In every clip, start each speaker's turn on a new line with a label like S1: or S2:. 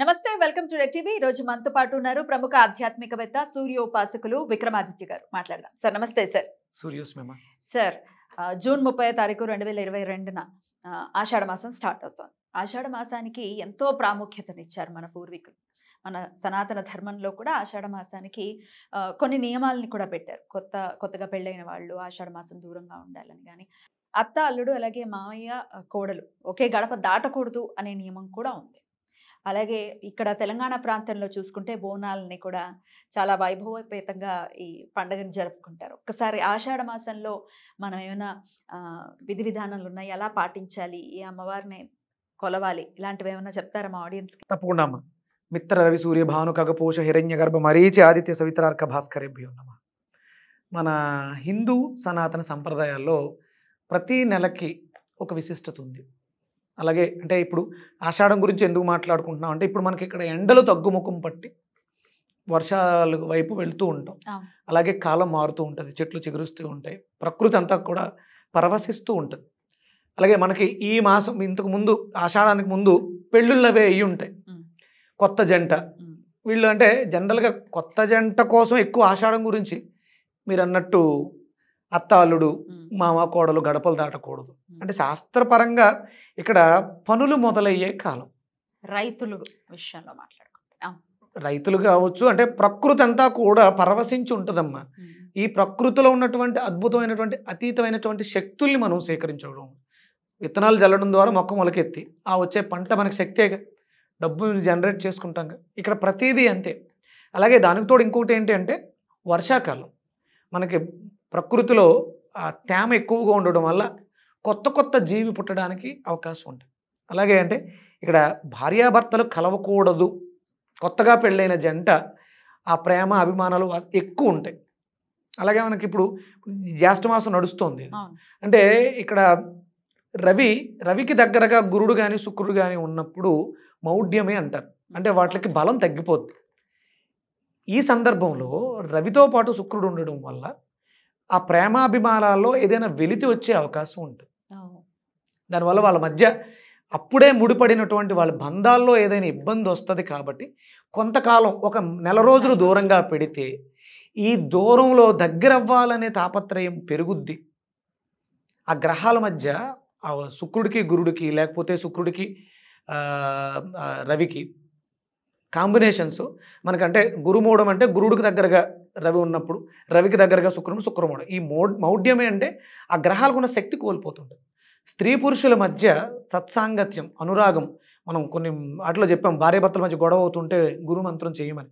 S1: నమస్తే welcome to red TV ఈ రోజు మనతో పాటు ఉన్నారు ప్రముఖ ఆధ్యాత్మికవేత్త సూర్యోపాసకులు విక్రమాదిత్య గారు మాట్లాడదాం సార్ నమస్తే సార్ సూర్యోస్మేమ సార్ జూన్ ముప్పై తారీఖు రెండు వేల ఇరవై రెండున ఆషాఢ మాసం స్టార్ట్ అవుతోంది ఆషాఢ మాసానికి ఎంతో ప్రాముఖ్యతనిచ్చారు మన పూర్వీకులు మన సనాతన ధర్మంలో కూడా ఆషాఢ మాసానికి కొన్ని నియమాలని కూడా పెట్టారు కొత్త కొత్తగా పెళ్ళైన వాళ్ళు ఆషాఢ మాసం దూరంగా ఉండాలని కానీ అత్త అల్లుడు అలాగే మామయ్య కోడలు ఒకే గడప దాటకూడదు అనే నియమం కూడా ఉంది అలాగే ఇక్కడ తెలంగాణ ప్రాంతంలో చూసుకుంటే బోనాలని కూడా చాలా వైభవపేతంగా ఈ పండుగను జరుపుకుంటారు ఒక్కసారి ఆషాఢ మాసంలో మనం ఏమైనా విధి విధానాలు ఉన్నాయి ఎలా పాటించాలి ఈ అమ్మవారిని కొలవాలి ఇలాంటివి ఏమైనా చెప్తారా మా ఆడియన్స్కి
S2: తప్పకుండా అమ్మా మిత్ర రవి సూర్య భాను కగపోష హిరణ్య గర్భ మరీచి ఆదిత్య సవితరార్క భాస్కరేభ్యో నమ మన హిందూ సనాతన సంప్రదాయాల్లో ప్రతి నెలకి ఒక విశిష్టత ఉంది అలాగే అంటే ఇప్పుడు ఆషాఢం గురించి ఎందుకు మాట్లాడుకుంటున్నాం అంటే ఇప్పుడు మనకి ఇక్కడ ఎండలు తగ్గుముఖం పట్టి వర్షాల వైపు వెళ్తూ ఉంటాం అలాగే కాలం మారుతూ ఉంటుంది చెట్లు చిగురుస్తూ ఉంటాయి ప్రకృతి అంతా కూడా పరవశిస్తూ ఉంటుంది అలాగే మనకి ఈ మాసం ఇంతకు ముందు ఆషాఢానికి ముందు పెళ్ళిళ్ళు అవే అయ్యి ఉంటాయి కొత్త జంట వీళ్ళు అంటే జనరల్గా కొత్త జంట కోసం ఎక్కువ ఆషాఢం గురించి మీరు అన్నట్టు అత్త అల్లుడు మామ కోడలు గడపలు దాటకూడదు అంటే శాస్త్రపరంగా ఇక్కడ పనులు మొదలయ్యే కాలం రైతులు విషయంలో
S1: మాట్లాడుకుంటున్నాం
S2: రైతులు కావచ్చు అంటే ప్రకృతి అంతా కూడా పరవశించి ఉంటుందమ్మా ఈ ప్రకృతిలో ఉన్నటువంటి అద్భుతమైనటువంటి అతీతమైనటువంటి శక్తుల్ని మనం సేకరించడం విత్తనాలు జల్లడం ద్వారా మొక్క మొలకెత్తి ఆ వచ్చే పంట మనకి శక్తేగా డబ్బు జనరేట్ చేసుకుంటాం ఇక్కడ ప్రతీదీ అంతే అలాగే దానికి తోడు ఇంకోటి ఏంటి అంటే వర్షాకాలం మనకి ప్రకృతిలో తేమ ఎక్కువగా ఉండడం వల్ల కొత్త కొత్త జీవి పుట్టడానికి అవకాశం ఉంటుంది అలాగే అంటే ఇక్కడ భార్యాభర్తలు కలవకూడదు కొత్తగా పెళ్ళైన జంట ఆ ప్రేమ అభిమానాలు ఎక్కువ ఉంటాయి అలాగే మనకి ఇప్పుడు జ్యేష్ఠమాసం నడుస్తుంది అంటే ఇక్కడ రవి రవికి దగ్గరగా గురుడు కానీ శుక్రుడు కానీ ఉన్నప్పుడు మౌఢ్యమే అంటారు అంటే వాటికి బలం తగ్గిపోద్ది ఈ సందర్భంలో రవితో పాటు శుక్రుడు ఉండడం వల్ల ఆ ప్రేమాభిమానాల్లో ఏదైనా వెలితి వచ్చే అవకాశం ఉంటుంది దానివల్ల వాళ్ళ మధ్య అప్పుడే ముడిపడినటువంటి వాళ్ళ బంధాల్లో ఏదైనా ఇబ్బంది వస్తుంది కాబట్టి కొంతకాలం ఒక నెల రోజులు దూరంగా పెడితే ఈ దూరంలో దగ్గర అవ్వాలనే తాపత్రయం పెరుగుద్ది ఆ గ్రహాల మధ్య శుక్రుడికి గురుడికి లేకపోతే శుక్రుడికి రవికి కాంబినేషన్స్ మనకంటే గురుమూఢం అంటే గురుడికి దగ్గరగా రవి ఉన్నప్పుడు రవికి దగ్గరగా శుక్రుడు శుక్రమూఢం ఈ మౌఢ్యమే అంటే ఆ గ్రహాలకు ఉన్న శక్తి కోల్పోతుంటుంది స్త్రీ పురుషుల మధ్య సత్సాంగత్యం అనురాగం మనం కొన్ని వాటిలో చెప్పాం భార్యాభర్తల మధ్య గొడవ అవుతుంటే గురు మంత్రం చేయమని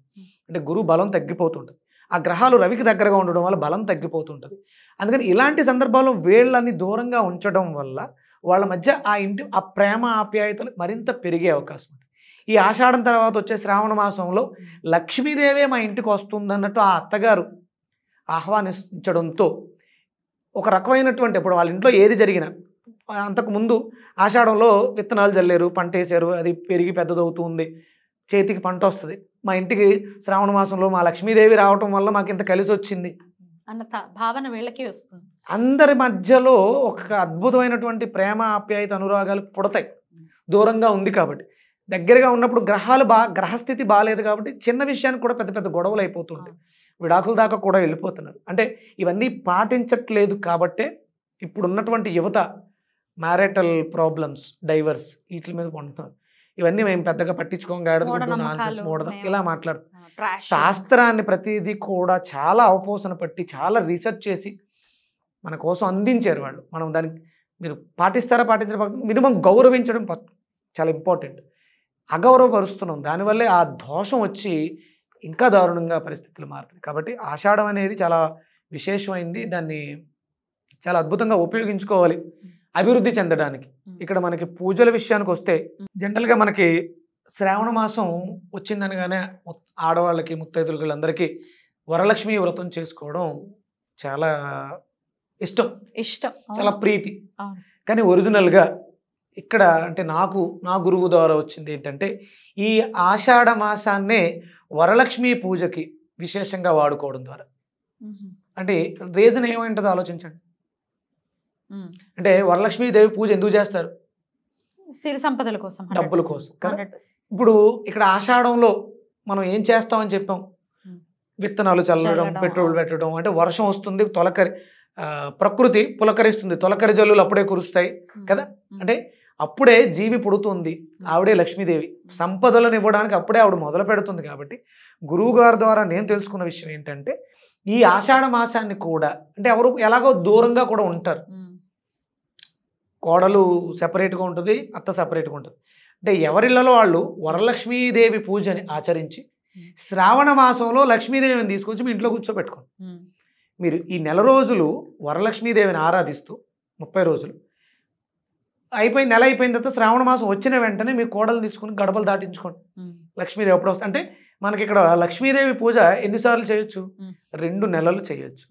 S2: అంటే గురు బలం తగ్గిపోతుంటుంది ఆ గ్రహాలు రవికి దగ్గరగా ఉండడం వల్ల బలం తగ్గిపోతుంటుంది అందుకని ఇలాంటి సందర్భాల్లో వేళ్ళని దూరంగా ఉంచడం వల్ల వాళ్ళ మధ్య ఆ ఇంటి ఆ ప్రేమ ఆప్యాయతలు మరింత పెరిగే అవకాశం ఉంది ఈ ఆషాఢం తర్వాత వచ్చే శ్రావణ మాసంలో లక్ష్మీదేవే మా ఇంటికి వస్తుందన్నట్టు ఆ అత్తగారు ఆహ్వానించడంతో ఒక రకమైనటువంటి ఇప్పుడు వాళ్ళ ఇంట్లో ఏది జరిగినా అంతకుముందు ఆషాఢంలో విత్తనాలు జల్లేరు పంట వేసారు అది పెరిగి పెద్దదవుతుంది చేతికి పంట వస్తుంది మా ఇంటికి శ్రావణ మాసంలో మా లక్ష్మీదేవి రావటం వల్ల మాకు ఇంత కలిసి వచ్చింది
S1: అన్న భావన వీళ్ళకి వస్తుంది
S2: అందరి మధ్యలో ఒక అద్భుతమైనటువంటి ప్రేమ ఆప్యాయత అనురాగాలు పుడతాయి దూరంగా ఉంది కాబట్టి దగ్గరగా ఉన్నప్పుడు గ్రహాలు బా గ్రహస్థితి బాగాలేదు కాబట్టి చిన్న విషయానికి కూడా పెద్ద పెద్ద గొడవలు అయిపోతుంటాయి విడాకుల దాకా కూడా వెళ్ళిపోతున్నారు అంటే ఇవన్నీ పాటించట్లేదు కాబట్టే ఇప్పుడున్నటువంటి యువత మ్యారేటల్ ప్రాబ్లమ్స్ డైవర్స్ వీటి మీద కొంటున్నారు ఇవన్నీ మేము పెద్దగా పట్టించుకోం ఆన్సర్స్ మూడదాం ఇలా మాట్లాడుతాం శాస్త్రాన్ని ప్రతిదీ కూడా చాలా అవపోసన పట్టి చాలా రీసెర్చ్ చేసి మన కోసం అందించారు వాళ్ళు మనం దానికి మీరు పాటిస్తారా పాటించిన మినిమం గౌరవించడం చాలా ఇంపార్టెంట్ అగౌరవపరుస్తున్నాం దానివల్లే ఆ దోషం వచ్చి ఇంకా దారుణంగా పరిస్థితులు మారుతుంది కాబట్టి ఆషాఢం అనేది చాలా విశేషమైంది దాన్ని చాలా అద్భుతంగా ఉపయోగించుకోవాలి అభివృద్ధి చెందడానికి ఇక్కడ మనకి పూజల విషయానికి వస్తే జనరల్గా మనకి శ్రావణ మాసం వచ్చిందనగానే ఆడవాళ్ళకి ముత్తైదులు అందరికీ వరలక్ష్మి వ్రతం చేసుకోవడం చాలా ఇష్టం ఇష్టం చాలా ప్రీతి కానీ ఒరిజినల్గా ఇక్కడ అంటే నాకు నా గురువు ద్వారా వచ్చింది ఏంటంటే ఈ ఆషాఢ మాసాన్నే వరలక్ష్మి పూజకి విశేషంగా వాడుకోవడం ద్వారా అంటే రీజన్ ఏమైంటుందో ఆలోచించండి అంటే వరలక్ష్మీదేవి పూజ ఎందుకు చేస్తారు సిరి సంపదల కోసం డబ్బుల కోసం ఇప్పుడు ఇక్కడ ఆషాఢంలో మనం ఏం చేస్తామని చెప్పాం విత్తనాలు చల్లడం పెట్రోల్ పెట్టడం అంటే వర్షం వస్తుంది తొలకరి ప్రకృతి పులకరిస్తుంది తొలకరి జల్లులు అప్పుడే కురుస్తాయి కదా అంటే అప్పుడే జీవి పుడుతుంది ఆవిడే లక్ష్మీదేవి సంపదలను ఇవ్వడానికి అప్పుడే ఆవిడ మొదలు పెడుతుంది కాబట్టి గురువుగారి ద్వారా నేను తెలుసుకున్న విషయం ఏంటంటే ఈ ఆషాఢ మాసాన్ని కూడా అంటే ఎవరు ఎలాగో దూరంగా కూడా ఉంటారు కోడలు సెపరేట్గా ఉంటుంది అత్త సెపరేట్గా ఉంటుంది అంటే ఎవరిళ్ళలో వాళ్ళు వరలక్ష్మీదేవి పూజని ఆచరించి శ్రావణ మాసంలో లక్ష్మీదేవిని తీసుకొచ్చి మీ ఇంట్లో కూర్చోబెట్టుకోండి మీరు ఈ నెల రోజులు వరలక్ష్మీదేవిని ఆరాధిస్తూ ముప్పై రోజులు అయిపోయి నెల అయిపోయిన తర్వాత శ్రావణ మాసం వచ్చిన వెంటనే మీ కోడలు తీసుకుని గడపలు దాటించుకోండి లక్ష్మీదేవి ఎప్పుడు వస్తుంది అంటే మనకి ఇక్కడ లక్ష్మీదేవి పూజ ఎన్నిసార్లు చేయొచ్చు రెండు నెలలు చేయొచ్చు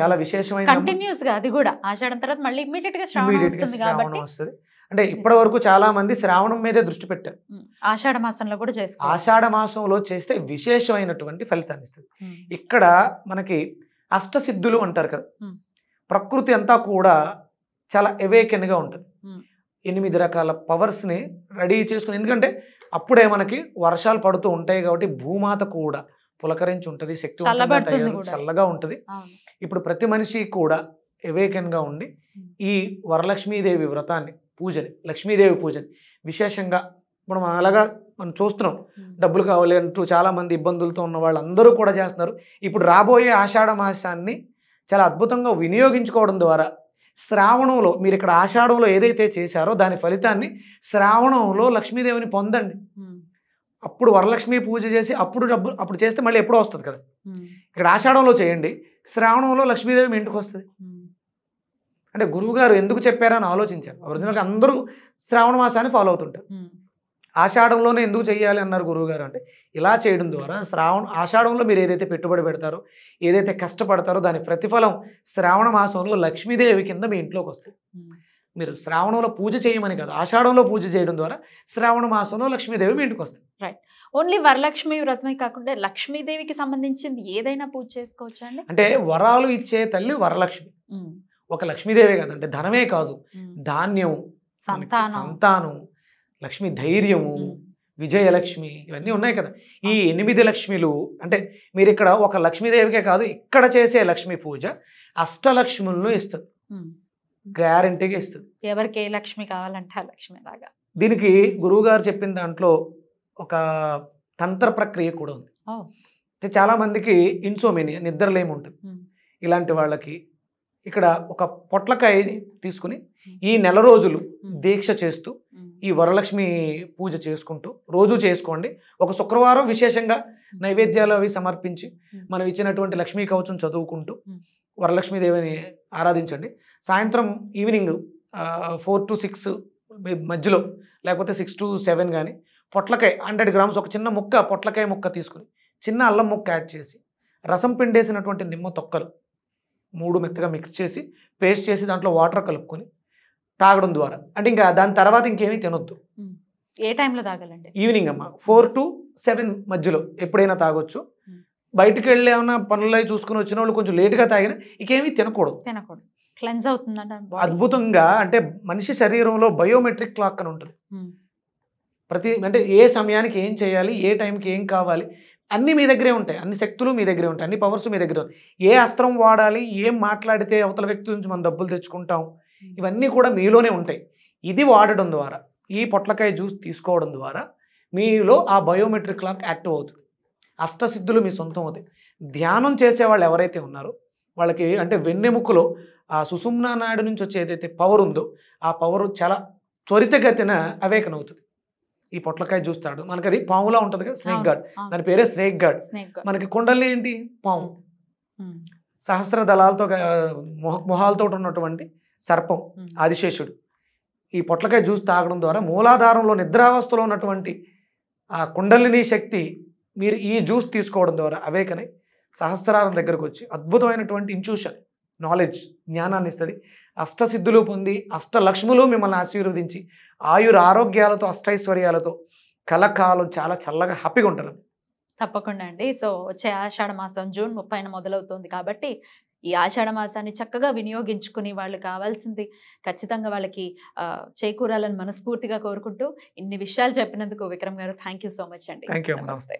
S2: చాలా విశేషమైన కంటిన్యూస్
S1: గా అది కూడా ఆషాఢం తర్వాత మళ్ళీ ఇమీడియట్ గా ఇమీడియట్ గా శ్రావణం
S2: వస్తుంది అంటే ఇప్పటి వరకు చాలా మంది శ్రావణం మీదే దృష్టి పెట్టారు
S1: ఆషాఢ మాసంలో కూడా చేస్తారు
S2: ఆషాఢ మాసంలో చేస్తే విశేషమైనటువంటి ఫలితాన్ని ఇస్తుంది ఇక్కడ మనకి అష్టసిద్ధులు అంటారు కదా ప్రకృతి అంతా కూడా చాలా గా ఉంటుంది ఎనిమిది రకాల పవర్స్ ని రెడీ చేసుకుని ఎందుకంటే అప్పుడే మనకి వర్షాలు పడుతూ ఉంటాయి కాబట్టి భూమాత కూడా పులకరించి ఉంటది శక్తి చల్లగా ఉంటది ఇప్పుడు ప్రతి మనిషి కూడా ఎవేకెన్గా ఉండి ఈ వరలక్ష్మీదేవి వ్రతాన్ని పూజని లక్ష్మీదేవి పూజని విశేషంగా ఇప్పుడు మనం అలాగా మనం చూస్తున్నాం డబ్బులు కావాలి అంటూ చాలామంది ఇబ్బందులతో ఉన్న వాళ్ళందరూ కూడా చేస్తున్నారు ఇప్పుడు రాబోయే ఆషాఢ మాసాన్ని చాలా అద్భుతంగా వినియోగించుకోవడం ద్వారా శ్రావణంలో మీరు ఇక్కడ ఆషాఢంలో ఏదైతే చేశారో దాని ఫలితాన్ని శ్రావణంలో లక్ష్మీదేవిని పొందండి అప్పుడు వరలక్ష్మి పూజ చేసి అప్పుడు డబ్బు అప్పుడు చేస్తే మళ్ళీ ఎప్పుడో వస్తుంది కదా ఇక్కడ ఆషాఢంలో చేయండి శ్రావణంలో లక్ష్మీదేవి మీ ఇంటికి వస్తుంది అంటే గురువుగారు ఎందుకు చెప్పారని ఆలోచించారు ఒరిజినల్గా అందరూ శ్రావణ మాసాన్ని ఫాలో అవుతుంటారు ఆషాఢంలోనే ఎందుకు చేయాలి అన్నారు గురువుగారు అంటే ఇలా చేయడం ద్వారా శ్రావణ ఆషాఢంలో మీరు ఏదైతే పెట్టుబడి పెడతారో ఏదైతే కష్టపడతారో దాని ప్రతిఫలం శ్రావణ మాసంలో లక్ష్మీదేవి కింద మీ ఇంట్లోకి వస్తుంది మీరు శ్రావణంలో పూజ చేయమని కాదు ఆషాఢంలో పూజ చేయడం ద్వారా శ్రావణ మాసంలో లక్ష్మీదేవి మీ ఇంటికి వస్తుంది రైట్
S1: ఓన్లీ వరలక్ష్మి వ్రతమే కాకుండా లక్ష్మీదేవికి సంబంధించింది ఏదైనా పూజ చేసుకోవచ్చు అండి
S2: అంటే వరాలు ఇచ్చే తల్లి వరలక్ష్మి hmm. ఒక లక్ష్మీదేవే కాదు అంటే ధనమే కాదు hmm. ధాన్యం సంతానం లక్ష్మి ధైర్యము hmm. విజయలక్ష్మి ఇవన్నీ ఉన్నాయి కదా ఈ ఎనిమిది లక్ష్మిలు అంటే మీరు ఇక్కడ ఒక లక్ష్మీదేవికే కాదు ఇక్కడ చేసే లక్ష్మీ పూజ అష్టలక్ష్ములను ఇస్తుంది గ్యారంటీగా ఇస్తుంది
S1: ఎవరికి ఏ లక్ష్మి కావాలంటే ఆ లక్ష్మి లాగా
S2: దీనికి గురువు గారు చెప్పిన దాంట్లో ఒక తంత్ర ప్రక్రియ కూడా ఉంది అంటే చాలామందికి ఇన్సోమేనియా నిద్రలేమి ఉంటుంది ఇలాంటి వాళ్ళకి ఇక్కడ ఒక పొట్లకాయ తీసుకుని ఈ నెల రోజులు దీక్ష చేస్తూ ఈ వరలక్ష్మి పూజ చేసుకుంటూ రోజు చేసుకోండి ఒక శుక్రవారం విశేషంగా నైవేద్యాలు అవి సమర్పించి మనం ఇచ్చినటువంటి లక్ష్మీ కవచం చదువుకుంటూ వరలక్ష్మీదేవిని ఆరాధించండి సాయంత్రం ఈవినింగ్ ఫోర్ టు సిక్స్ మధ్యలో లేకపోతే సిక్స్ టు సెవెన్ కానీ పొట్లకాయ హండ్రెడ్ గ్రామ్స్ ఒక చిన్న ముక్క పొట్లకాయ ముక్క తీసుకుని చిన్న అల్లం ముక్క యాడ్ చేసి రసం పిండేసినటువంటి నిమ్మ తొక్కలు మూడు మెత్తగా మిక్స్ చేసి పేస్ట్ చేసి దాంట్లో వాటర్ కలుపుకొని తాగడం ద్వారా అంటే ఇంకా దాని తర్వాత ఇంకేమీ తినొద్దు
S1: ఏ టైంలో తాగాలండి
S2: ఈవినింగ్ అమ్మ ఫోర్ టు సెవెన్ మధ్యలో ఎప్పుడైనా తాగొచ్చు బయటకు వెళ్ళి ఏమైనా పనులు చూసుకుని వచ్చిన వాళ్ళు కొంచెం లేట్గా తాగినా ఇంకేమీ తినకూడదు
S1: తినకూడదు క్లెన్స్ అవుతుందంట
S2: అద్భుతంగా అంటే మనిషి శరీరంలో బయోమెట్రిక్ క్లాక్ అని ఉంటుంది ప్రతి అంటే ఏ సమయానికి ఏం చేయాలి ఏ టైంకి ఏం కావాలి అన్నీ మీ దగ్గరే ఉంటాయి అన్ని శక్తులు మీ దగ్గరే ఉంటాయి అన్ని పవర్స్ మీ దగ్గర ఏ అస్త్రం వాడాలి ఏం మాట్లాడితే అవతల వ్యక్తి నుంచి మనం డబ్బులు తెచ్చుకుంటాం ఇవన్నీ కూడా మీలోనే ఉంటాయి ఇది వాడడం ద్వారా ఈ పొట్లకాయ జ్యూస్ తీసుకోవడం ద్వారా మీలో ఆ బయోమెట్రిక్ క్లాక్ యాక్టివ్ అవుతుంది అష్టసిద్ధులు మీ సొంతం అవుతాయి ధ్యానం చేసే వాళ్ళు ఎవరైతే ఉన్నారో వాళ్ళకి అంటే వెన్నెముకలో ఆ సుసుమ్నా నాయుడు నుంచి వచ్చి ఏదైతే పవర్ ఉందో ఆ పవర్ చాలా త్వరితగతిన అవేకన్ అవుతుంది ఈ పొట్లకాయ చూస్తాడు మనకి అది పాములా ఉంటుంది కదా స్నేక్ గార్డ్ దాని పేరే స్నేక్ గార్డ్ మనకి కుండలి ఏంటి పాము సహస్ర దళాలతో మొహాలతో ఉన్నటువంటి సర్పం ఆదిశేషుడు ఈ పొట్లకాయ జ్యూస్ తాగడం ద్వారా మూలాధారంలో నిద్రావస్థలో ఉన్నటువంటి ఆ కుండలిని శక్తి మీరు ఈ జ్యూస్ తీసుకోవడం ద్వారా అవేకనే సహస్రారం దగ్గరకు వచ్చి అద్భుతమైనటువంటి ఇంట్యూషన్ నాలెడ్జ్ జ్ఞానాన్ని ఇస్తుంది అష్టసిద్ధులు పొంది అష్టలక్ష్ములు మిమ్మల్ని ఆశీర్వదించి ఆయుర ఆరోగ్యాలతో అష్టైశ్వర్యాలతో కలకాలం చాలా చల్లగా హ్యాపీగా ఉంటారు
S1: తప్పకుండా అండి సో వచ్చే ఆషాఢ మాసం జూన్ ముప్పైన మొదలవుతుంది కాబట్టి ఈ ఆషాఢ మాసాన్ని చక్కగా వినియోగించుకుని వాళ్ళు కావాల్సింది ఖచ్చితంగా వాళ్ళకి చేకూరాలని మనస్ఫూర్తిగా కోరుకుంటూ ఇన్ని విషయాలు చెప్పినందుకు Vikram garu thank so much అండి థ్యాంక్ నమస్తే